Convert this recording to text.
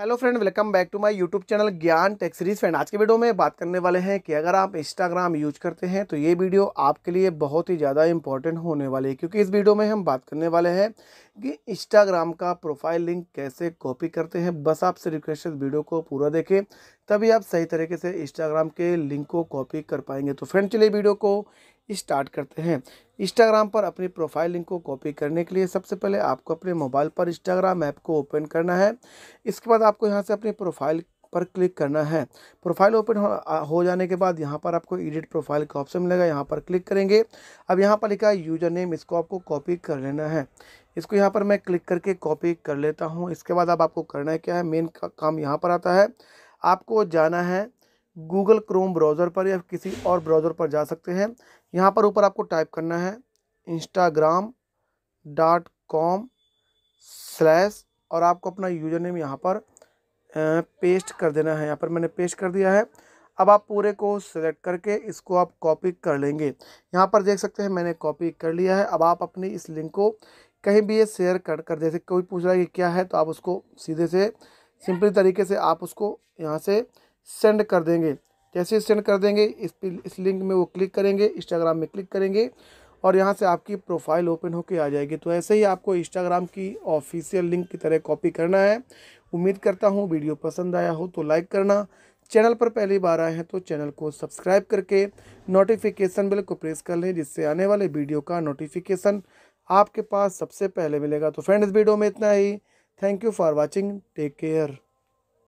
hello friend welcome back to my YouTube channel Gyan tech series friend आज के video में बात करने वाले हैं कि अगर आप इंस्टाग्राम यूज करते हैं तो ये वीडियो आपके लिए बहुत ही ज़्यादा इंपॉर्टेंट होने वाली है क्योंकि इस वीडियो में हम बात करने वाले हैं कि इंस्टाग्राम का प्रोफाइल लिंक कैसे कॉपी करते हैं बस आपसे रिक्वेस्ट है वीडियो को पूरा देखें तभी आप सही तरीके से इंस्टाग्राम के लिंक को कॉपी कर पाएंगे तो फ्रेंड चलिए वीडियो को स्टार्ट करते हैं इंस्टाग्राम पर अपनी प्रोफाइल लिंक को कॉपी करने के लिए सबसे पहले आपको अपने मोबाइल पर इंस्टाग्राम ऐप को ओपन करना है इसके बाद आपको यहाँ से अपनी प्रोफाइल पर क्लिक करना है प्रोफाइल ओपन हो जाने के बाद यहाँ पर आपको एडिट प्रोफाइल का ऑप्शन मिलेगा यहाँ पर क्लिक करेंगे अब यहाँ पर लिखा है यूजर नेम इसको आपको कॉपी कर लेना है इसको यहाँ पर मैं क्लिक करके कॉपी कर लेता हूँ इसके बाद अब आपको करना है क्या है मेन का काम यहाँ पर आता है आपको जाना है गूगल क्रोम ब्राउज़र पर या किसी और ब्राउज़र पर जा सकते हैं यहाँ पर ऊपर आपको टाइप करना है इंस्टाग्राम डॉट कॉम स्लैश और आपको अपना यूजर नेम यहाँ पर पेस्ट कर देना है यहाँ पर मैंने पेस्ट कर दिया है अब आप पूरे को सिलेक्ट करके इसको आप कॉपी कर लेंगे यहाँ पर देख सकते हैं मैंने कॉपी कर लिया है अब आप अपनी इस लिंक को कहीं भी ये शेयर कर कर जैसे कोई पूछ रहा है कि क्या है तो आप उसको सीधे से सिंपल तरीके से आप उसको यहाँ से सेंड कर देंगे जैसे सेंड कर देंगे इस इस लिंक में वो क्लिक करेंगे इंस्टाग्राम में क्लिक करेंगे और यहाँ से आपकी प्रोफाइल ओपन होकर आ जाएगी तो ऐसे ही आपको इंस्टाग्राम की ऑफिशियल लिंक की तरह कॉपी करना है उम्मीद करता हूँ वीडियो पसंद आया हो तो लाइक करना चैनल पर पहली बार आए हैं तो चैनल को सब्सक्राइब करके नोटिफिकेशन बिल को प्रेस कर लें जिससे आने वाले वीडियो का नोटिफिकेशन आपके पास सबसे पहले मिलेगा तो फ्रेंड्स वीडियो में इतना ही thank you for watching take care